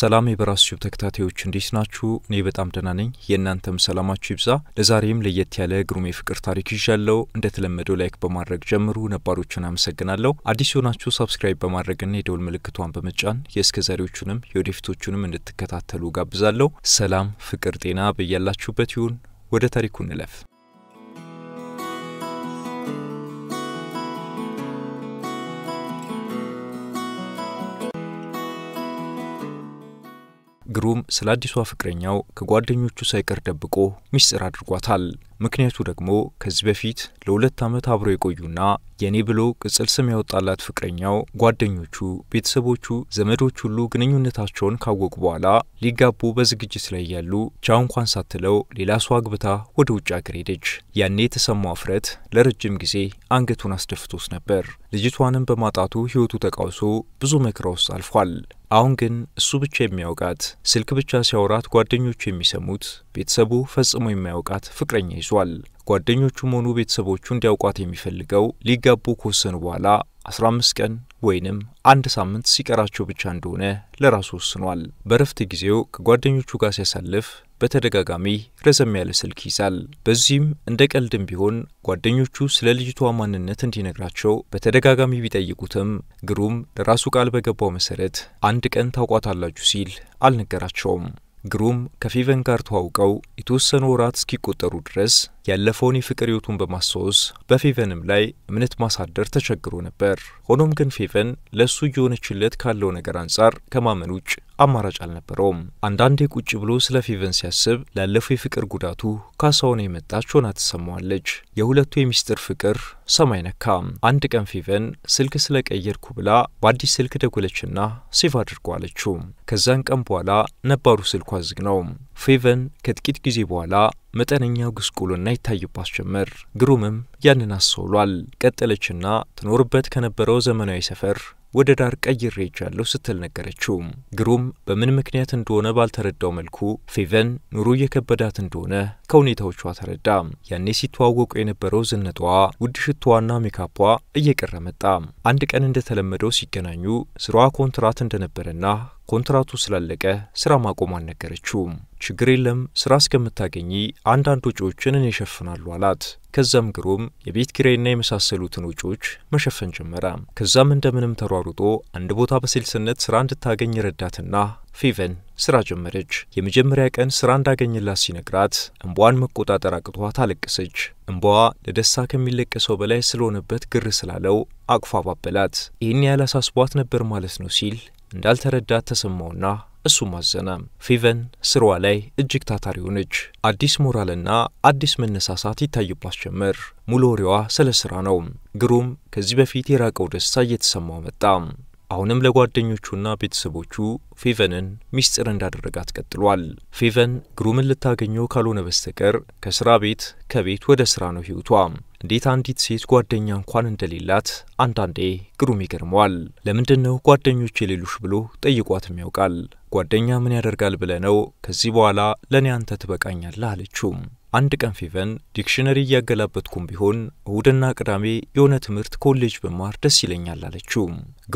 ሰላም የበራስ ተከታታዮች እንዴት ናችሁ? እኔ በጣም ደህና ነኝ። የእናንተም ሰላማችሁ ይብዛ። ለዛሬም ለየት ያለ ግሩም የፍቅር ታሪክ ይዣለሁ። እንደተለመደው ላይክ በማድረግ ጀምሩ። ነባሮችን አመሰግናለሁ። አዲስ የሆናችሁ ሰብስክራይብ በማድረግና የደውል ምልክቷን በመጫን የእስከ ዛሬዎቹንም የወደፊቶቹንም እንድትከታተሉ ጋብዛለሁ። ሰላም፣ ፍቅር፣ ጤና በያላችሁበት ይሁን። ወደ ታሪኩ እንለፍ። ግሩም ስለ አዲሷ ፍቅረኛው ከጓደኞቹ ሳይቀር ደብቆ ሚስጥር አድርጓታል። ምክንያቱ ደግሞ ከዚህ በፊት ለሁለት ዓመት አብሮ የቆዩና የኔ ብሎ ቅጽል ስም ያወጣላት ፍቅረኛው ጓደኞቹ፣ ቤተሰቦቹ፣ ዘመዶች ሁሉ ግንኙነታቸውን ካወቁ በኋላ ሊጋቡ በዝግጅት ላይ ያሉ ቻው እንኳን ሳትለው ሌላ ሰው አግብታ ወደ ውጭ አገር ሄደች። ያኔ የተሰማው እፍረት ለረጅም ጊዜ አንገቱን አስደፍቶት ነበር። ልጅቷንም በማጣቱ ሕይወቱ ተቃውሶ ብዙ መከራ ውስጥ አልፏል። አሁን ግን እሱ ብቻ የሚያውቃት ስልክ ብቻ ሲያወራት ጓደኞቹ የሚሰሙት ቤተሰቡ ፈጽሞ የሚያውቃት ፍቅረኛ ይዞ ይዟል። ጓደኞቹም ሆኑ ቤተሰቦቹ እንዲያውቋት የሚፈልገው ሊጋቡ ከወሰኑ በኋላ 15 ቀን ወይንም አንድ ሳምንት ሲቀራቸው ብቻ እንደሆነ ለራሱ ወስኗል። በረፍት ጊዜው ከጓደኞቹ ጋር ሲያሳልፍ በተደጋጋሚ ረዘም ያለ ስልክ ይዛል። በዚህም እንደ ቀልድም ቢሆን ጓደኞቹ ስለ ልጅቷ ማንነት እንዲነግራቸው በተደጋጋሚ ቢጠይቁትም ግሩም ለራሱ ቃል በገባው መሰረት አንድ ቀን ታውቋታላችሁ ሲል አልነገራቸውም። ግሩም ከፊቨን ጋር ተዋውቀው የተወሰኑ ወራት እስኪቆጠሩ ድረስ ያለፈውን የፍቅር ሕይወቱን በማስታወስ በፌቨንም ላይ እምነት ማሳደር ተቸግሮ ነበር። ሆኖም ግን ፌቨን ለእሱ እየሆነችለት ካለው ነገር አንጻር ከማመን ውጭ አማራጭ አልነበረውም። አንዳንዴ ቁጭ ብሎ ስለ ፌቨን ሲያስብ ላለፈው የፍቅር ጉዳቱ ካሳውን የመጣች ሆና ትሰማዋለች። የሁለቱ የሚስጥር ፍቅር ሰማይ ነካ። አንድ ቀን ፌቨን ስልክ ስለ ቀየርኩ ብላ በአዲስ ስልክ ደጎለችና ሴቭ አድርጓለችው። ከዛን ቀን በኋላ ነባሩ ስልኳ ዝግ ነው። ፌቨን ከጥቂት ጊዜ በኋላ መጠነኛ ጉስቁልና ይታይባት ጀመር። ግሩምም ያንን አስተውሏል። ቀጠለችና ትኖርበት ከነበረው ዘመናዊ ሰፈር ወደ ዳር ቀይሬ ይቻለሁ ስትል ነገረችው። ግሩም በምን ምክንያት እንደሆነ ባልተረዳው መልኩ ፌቨን ኑሮ እየከበዳት እንደሆነ ከሁኔታዎቿ ተረዳ። ያኔ ሲተዋወቁ የነበረው ዝነቷ ውድ ሽቶዋና ሜካፖ እየቀረ መጣ። አንድ ቀን እንደተለመደው ሲገናኙ ስራዋ ኮንትራት እንደነበረና ኮንትራቱ ስላለቀ ስራ ማቆም አልነገረችውም። ችግር የለም ስራ እስከምታገኚ አንዳንድ ወጪዎችን እኔ አላት። ከዛም ግሩም የቤት ኪራይና የመሳሰሉትን ወጪዎች መሸፈን ጀመረ። ከዛም እንደምንም ተሯሩጦ አንድ ቦታ በሴልስነት ስራ እንድታገኝ ረዳትና ፌቨን ስራ ጀመረች። የመጀመሪያ ቀን ስራ እንዳገኝላት ሲነግራት እንባዋን መቆጣጠር አቅቷት አለቀሰች። እንባዋ ለደስታ ከሚለቀሰው በላይ ስለሆነበት ግር ስላለው አቅፏ ባበላት። ይህን ያህል አሳስቧት ነበር ማለት ነው ሲል እንዳልተረዳ ተሰማውና እሱም አዘነ። ፌቨን ስሯ ላይ እጅግ ታታሪ ሆነች። አዲስ ሞራልና አዲስ መነሳሳት ይታይባት ጀመር። ሙሉ ወሬዋ ስለ ስራ ነው። ግሩም ከዚህ በፊት የራቀው ደስታ እየተሰማው መጣ። አሁንም ለጓደኞቹና ቤተሰቦቹ ፌቨንን ሚስጥር እንዳደረጋት ቀጥሏል። ፊቨን ግሩምን ልታገኘው ካልሆነ በስተቀር ከስራ ቤት ከቤት ወደ ስራ ነው ህይወቷ። እንዴት አንዲት ሴት ጓደኛ እንኳን እንደሌላት አንዳንዴ ግሩም ይገርመዋል። ለምንድን ነው ጓደኞች የሌሉሽ ብሎ ጠይቋትም ያውቃል። ጓደኛ ምን ያደርጋል ብለ ነው ከዚህ በኋላ ለእኔ አንተ ትበቃኛለህ አለችውም። አንድ ቀን ፌቨን ዲክሽነሪ እያገላበትኩም ቢሆን እሁድና ቅዳሜ የሆነ ትምህርት ኮሌጅ ብማር ደስ ይለኛል አለችው።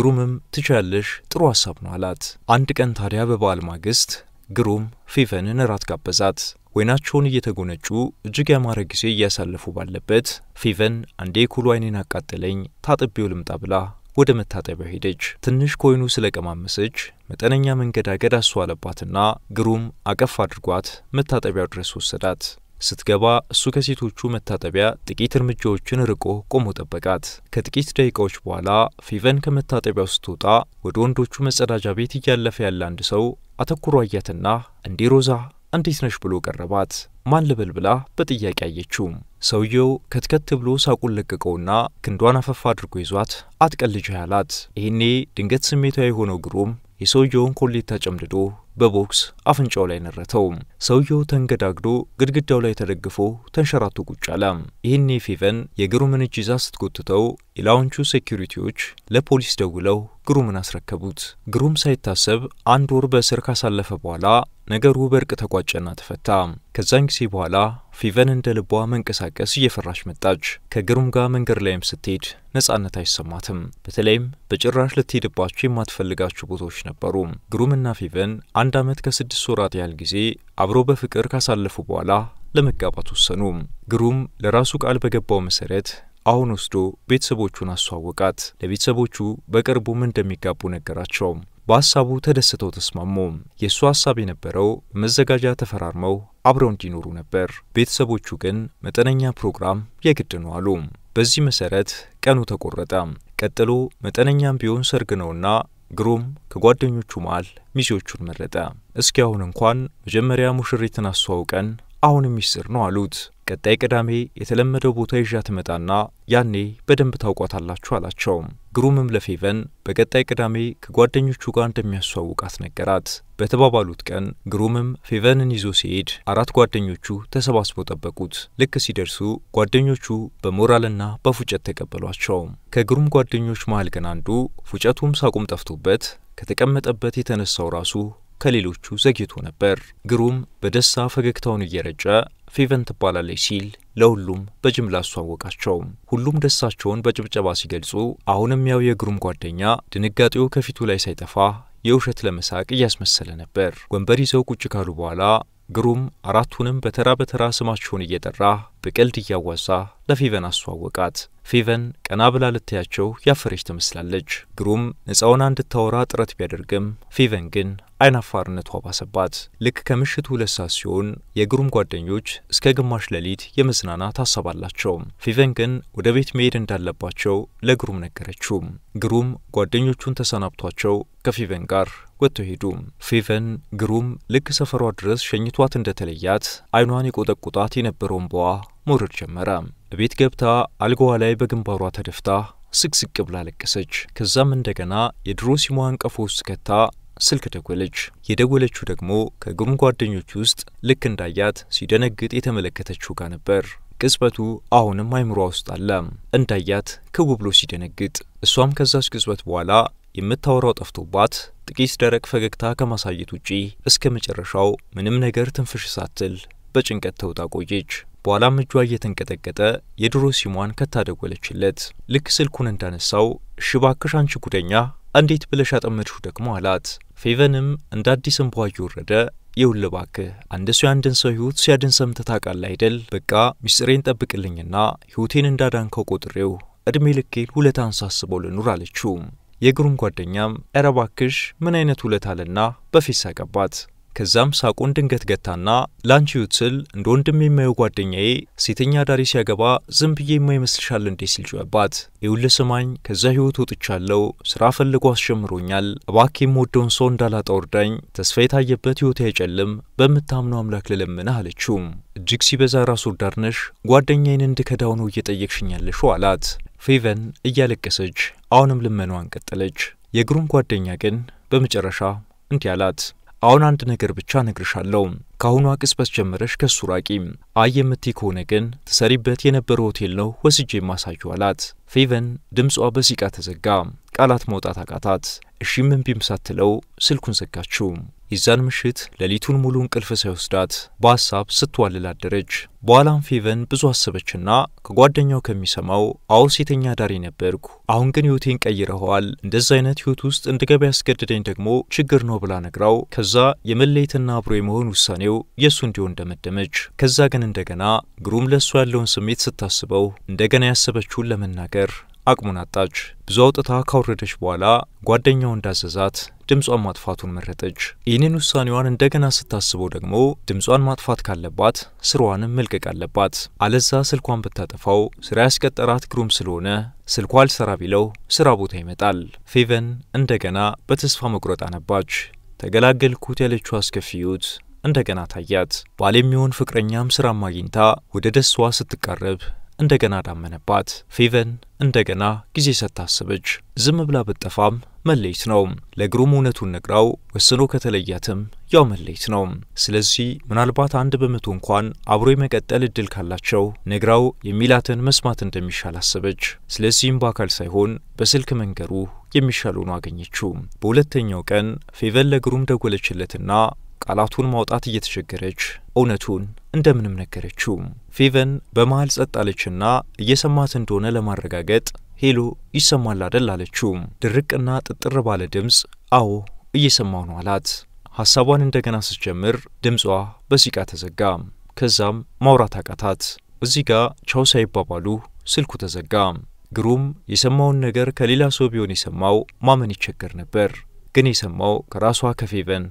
ግሩምም ትችያለሽ፣ ጥሩ ሀሳብ ነው አላት። አንድ ቀን ታዲያ በበዓል ማግስት ግሩም ፌቨንን እራት ጋበዛት። ወይናቸውን እየተጎነጩ እጅግ ያማረ ጊዜ እያሳለፉ ባለበት ፊቨን አንዴ ኩሉ አይኔን አቃጠለኝ፣ ታጥቤው ልምጣ ብላ ወደ መታጠቢያው ሄደች። ትንሽ ከወይኑ ስለቀማመሰች መጠነኛ መንገዳገድ አስተዋለባትና ግሩም አቀፍ አድርጓት መታጠቢያው ድረስ ወሰዳት። ስትገባ እሱ ከሴቶቹ መታጠቢያ ጥቂት እርምጃዎችን ርቆ ቆሞ ጠበቃት። ከጥቂት ደቂቃዎች በኋላ ፊቨን ከመታጠቢያው ስትወጣ ወደ ወንዶቹ መጸዳጃ ቤት እያለፈ ያለ አንድ ሰው አተኩሮ አያትና እንዲህ ሮዛ እንዴት ነሽ ብሎ ቀረባት። ማን ልበል ብላ በጥያቄ አየችው። ሰውየው ከትከት ብሎ ሳቁን ለቀቀውና ክንዷን አፈፋ አድርጎ ይዟት አትቀልጅ ያላት። ይህኔ ድንገት ስሜታዊ የሆነው ግሩም የሰውየውን ኮሌታ ጨምድዶ በቦክስ አፍንጫው ላይ ነረተው። ሰውየው ተንገዳግዶ ግድግዳው ላይ ተደግፎ ተንሸራቶ ቁጭ አለ። ይህኔ ፌቨን የግሩምን እጅ ይዛ ስትጎትተው የላውንቹ ሴኪሪቲዎች ለፖሊስ ደውለው ግሩምን አስረከቡት። ግሩም ሳይታሰብ አንድ ወር በእስር ካሳለፈ በኋላ ነገሩ በእርቅ ተቋጨና ተፈታ። ከዛን ጊዜ በኋላ ፊቨን እንደ ልቧ መንቀሳቀስ እየፈራሽ መጣች። ከግሩም ጋር መንገድ ላይም ስትሄድ ነጻነት አይሰማትም። በተለይም በጭራሽ ልትሄድባቸው የማትፈልጋቸው ቦታዎች ነበሩ። ግሩምና ፊቨን አንድ ዓመት ከስድስት ወራት ያህል ጊዜ አብሮ በፍቅር ካሳለፉ በኋላ ለመጋባት ወሰኑ። ግሩም ለራሱ ቃል በገባው መሰረት አሁን ወስዶ ቤተሰቦቹን አስተዋወቃት። ለቤተሰቦቹ በቅርቡም እንደሚጋቡ ነገራቸው። በሀሳቡ ተደስተው ተስማሙ። የእሱ ሀሳብ የነበረው መዘጋጃ ተፈራርመው አብረው እንዲኖሩ ነበር። ቤተሰቦቹ ግን መጠነኛ ፕሮግራም የግድ ነው አሉ። በዚህ መሰረት ቀኑ ተቆረጠ። ቀጥሎ መጠነኛም ቢሆን ሰርግ ነውና ግሩም ከጓደኞቹ መሃል ሚዜዎቹን መረጠ። እስኪ አሁን እንኳን መጀመሪያ ሙሽሪትን አስተዋውቀን አሁን ሚስጥር ነው አሉት። ቀጣይ ቅዳሜ የተለመደው ቦታ ይዣ ትመጣና ያኔ በደንብ ታውቋታላችሁ አላቸው። ግሩምም ለፌቨን በቀጣይ ቅዳሜ ከጓደኞቹ ጋር እንደሚያስተዋውቃት ነገራት። በተባባሉት ቀን ግሩምም ፌቨንን ይዞ ሲሄድ አራት ጓደኞቹ ተሰባስበው ጠበቁት። ልክ ሲደርሱ ጓደኞቹ በሞራልና በፉጨት ተቀበሏቸው። ከግሩም ጓደኞች መሃል ግን አንዱ ፉጨቱም ሳቁም ጠፍቶበት ከተቀመጠበት የተነሳው ራሱ ከሌሎቹ ዘግይቶ ነበር። ግሩም በደስታ ፈገግታውን እየረጨ ፌቨን ትባላለች ሲል ለሁሉም በጅምላ አስተዋወቃቸው። ሁሉም ደስታቸውን በጭብጨባ ሲገልጹ፣ አሁንም ያው የግሩም ጓደኛ ድንጋጤው ከፊቱ ላይ ሳይጠፋ የውሸት ለመሳቅ እያስመሰለ ነበር። ወንበር ይዘው ቁጭ ካሉ በኋላ ግሩም አራቱንም በተራ በተራ ስማቸውን እየጠራ በቀልድ እያዋዛ ለፊቨን አስተዋወቃት። ፊቨን ቀና ብላ ልታያቸው ያፈረች ትመስላለች። ግሩም ነፃውና እንድታወራ ጥረት ቢያደርግም ፊቨን ግን አይናፋርነቷ ባሰባት። ልክ ከምሽቱ ሁለት ሰዓት ሲሆን የግሩም ጓደኞች እስከ ግማሽ ሌሊት የመዝናናት ሀሳብ አላቸው። ፊቨን ግን ወደ ቤት መሄድ እንዳለባቸው ለግሩም ነገረችው። ግሩም ጓደኞቹን ተሰናብቷቸው ከፊቨን ጋር ወጥቶ ሄዱ። ፌቨን ግሩም ልክ ሰፈሯ ድረስ ሸኝቷት እንደተለያት አይኗን የቆጠቆጣት የነበረውን በዋ መውረድ ጀመረ። ቤት ገብታ አልጋዋ ላይ በግንባሯ ተደፍታ ስቅስቅ ብላ ለቀሰች። ከዛም እንደገና የድሮ ሲሟን አንቀፎ ውስጥ ከታ ስልክ ደወለች። የደወለችው ደግሞ ከግሩም ጓደኞች ውስጥ ልክ እንዳያት ሲደነግጥ የተመለከተችው ጋር ነበር። ቅጽበቱ አሁንም አይምሯ ውስጥ አለ። እንዳያት ክው ብሎ ሲደነግጥ እሷም ከዛች ቅጽበት በኋላ የምታወራው ጠፍቶባት ጥቂት ደረቅ ፈገግታ ከማሳየት ውጪ እስከ መጨረሻው ምንም ነገር ትንፍሽ ሳትል በጭንቀት ተውጣ ቆየች። በኋላም እጇ እየተንቀጠቀጠ የድሮ ሲሟን ከታደወለችለት ልክ ስልኩን እንዳነሳው ሽባክሽ አንቺ ጉደኛ እንዴት ብለሽ አጠመድሹ ደግሞ አላት። ፌቨንም እንደ አዲስ እንቧ እየወረደ ይኸውልህ እባክህ አንድ ሰው የአንድን ሰው ህይወት ሲያድን ሰምተህ ታውቃለህ አይደል? በቃ ምስጢሬን ጠብቅልኝና ህይወቴን እንዳዳንከው ቆጥሬው እድሜ ልኬን ሁለት አንሳስበው ልኑር አለችው። የግሩም ጓደኛም እረ እባክሽ ምን አይነት ውለት አለና በፊት ሳቀባት። ከዛም ሳቁን ድንገት ገታና ላንቺ ስል እንደ ወንድም የማየው ጓደኛዬ ሴተኛ ዳሪ ሲያገባ ዝም ብዬ የማይመስልሻል እንዴ ሲል ጮኸባት። ይውል ስማኝ፣ ከዛ ህይወት ወጥቻለሁ፣ ስራ ፈልጎ አስጀምሮኛል፣ እባክህ የምወደውን ሰው እንዳላጣ ወርዳኝ። ተስፋ የታየበት ህይወት አይጨልም፣ በምታምነው አምላክ ልለምንህ አለችው። እጅግ ሲበዛ ራስ ወዳድ ነሽ፣ ጓደኛዬን እንድከዳው ነው አላት። ፌቨን እያለቀሰች አሁንም ልመኗን ቀጠለች። የግሩም ጓደኛ ግን በመጨረሻ እንዲህ አላት። አሁን አንድ ነገር ብቻ እነግርሻለሁ። ከአሁኗ ቅጽበት ጀምረሽ ከሱ ራቂ። አይ የምትይ ከሆነ ግን ትሰሪበት የነበረ ሆቴል ነው ወስጄ የማሳየው አላት። ፌቨን ድምጿ በሲቃ ተዘጋ። ቃላት መውጣት አቃታት። እሺም እምቢም ሳትለው ስልኩን ዘጋችው። የዛን ምሽት ሌሊቱን ሙሉ እንቅልፍ ሳይወስዳት በሀሳብ ስትዋልል አደረች። በኋላም ፌቨን ብዙ አሰበችና ከጓደኛው ከሚሰማው አዎ ሴተኛ አዳሪ ነበርኩ፣ አሁን ግን ህይወቴን ቀይረኸዋል፣ እንደዚ አይነት ህይወት ውስጥ እንድገባ ያስገድደኝ ደግሞ ችግር ነው ብላ ነግራው፣ ከዛ የመለየትና አብሮ የመሆን ውሳኔው የእሱ እንዲሆን ደመደመች። ከዛ ግን እንደገና ግሩም ለእሱ ያለውን ስሜት ስታስበው እንደገና ያሰበችውን ለመናገር ለመቀየር አቅሙን አጣች። ብዙ አውጥታ ካወረደች በኋላ ጓደኛው እንዳዘዛት ድምጿን ማጥፋቱን መረጠች። ይህንን ውሳኔዋን እንደገና ስታስበው ደግሞ ድምጿን ማጥፋት ካለባት ስራዋንም መልቀቅ አለባት። አለዛ ስልኳን ብታጠፋው ስራ ያስቀጠራት ግሩም ስለሆነ ስልኳ አልሰራ ቢለው ስራ ቦታ ይመጣል። ፌቨን እንደገና በተስፋ መቁረጥ አነባች። ተገላገልኩት ያለችው አስከፊ እንደገና ታያት። ባል የሚሆን ፍቅረኛም ስራም አግኝታ ወደ ደስዋ ስትቃረብ እንደገና ዳመነባት። ፌቨን እንደገና ጊዜ ሰታስበች። ዝም ብላ ብጠፋም መለየት ነው። ለግሩም እውነቱን ነግራው ወስኖ ከተለያትም ያው መለየት ነው። ስለዚህ ምናልባት አንድ በመቶ እንኳን አብሮ የመቀጠል እድል ካላቸው ነግራው የሚላትን መስማት እንደሚሻል አሰበች። ስለዚህም በአካል ሳይሆን በስልክ መንገሩ የሚሻል ሆኖ አገኘችው። በሁለተኛው ቀን ፌቨን ለግሩም ደወለችለትና ቃላቱን ማውጣት እየተቸገረች እውነቱን እንደምንም ነገረችው። ፌቨን በመሃል ጸጥ አለችና እየሰማት እንደሆነ ለማረጋገጥ ሄሎ ይሰማል አደል አለችው። ድርቅና ጥጥር ባለ ድምፅ አዎ እየሰማው ነው አላት። ሐሳቧን እንደገና ስትጀምር ድምጿ በሲቃ ተዘጋ። ከዛም ማውራት አቃታት። እዚህ ጋ ቻው ሳይባባሉ ስልኩ ተዘጋ። ግሩም የሰማውን ነገር ከሌላ ሰው ቢሆን የሰማው ማመን ይቸገር ነበር። ግን የሰማው ከራሷ ከፌቨን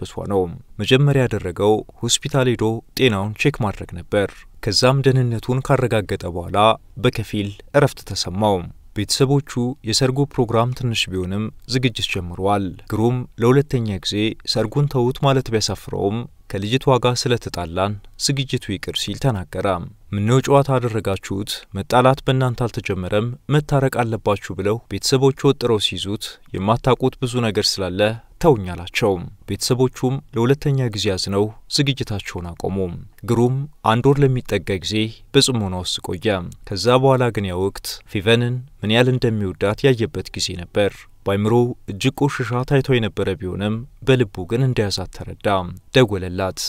በሷ ነው። መጀመሪያ ያደረገው ሆስፒታል ሄዶ ጤናውን ቼክ ማድረግ ነበር። ከዛም ደህንነቱን ካረጋገጠ በኋላ በከፊል እረፍት ተሰማው። ቤተሰቦቹ የሰርጉ ፕሮግራም ትንሽ ቢሆንም ዝግጅት ጀምረዋል። ግሩም ለሁለተኛ ጊዜ ሰርጉን ተዉት ማለት ቢያሳፍረውም ከልጅቷ ጋር ስለተጣላን ዝግጅቱ ይቅር ሲል ተናገረ። ምነው ጨዋታ አደረጋችሁት? መጣላት በእናንተ አልተጀመረም፣ መታረቅ አለባችሁ ብለው ቤተሰቦቹ ወጥረው ሲይዙት የማታውቁት ብዙ ነገር ስላለ ተውኝ አላቸው። ቤተሰቦቹም ለሁለተኛ ጊዜ አዝነው ዝግጅታቸውን አቆሙ። ግሩም አንድ ወር ለሚጠጋ ጊዜ በጽሞና ውስጥ ቆየ። ከዛ በኋላ ግን ያ ወቅት ፊቨንን ምን ያህል እንደሚወዳት ያየበት ጊዜ ነበር። በአይምሮው እጅግ ቆሽሻ ታይቶ የነበረ ቢሆንም በልቡ ግን እንደያዛት ተረዳ። ደወለላት።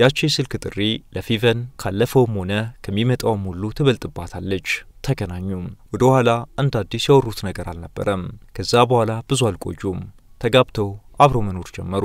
ያቺ ስልክ ጥሪ ለፊቨን ካለፈውም ሆነ ከሚመጣውም ሁሉ ትበልጥባታለች። ተገናኙ። ወደ ኋላ አንድ አዲስ ያወሩት ነገር አልነበረም። ከዛ በኋላ ብዙ አልቆዩም። ተጋብተው አብሮ መኖር ጀመሩ።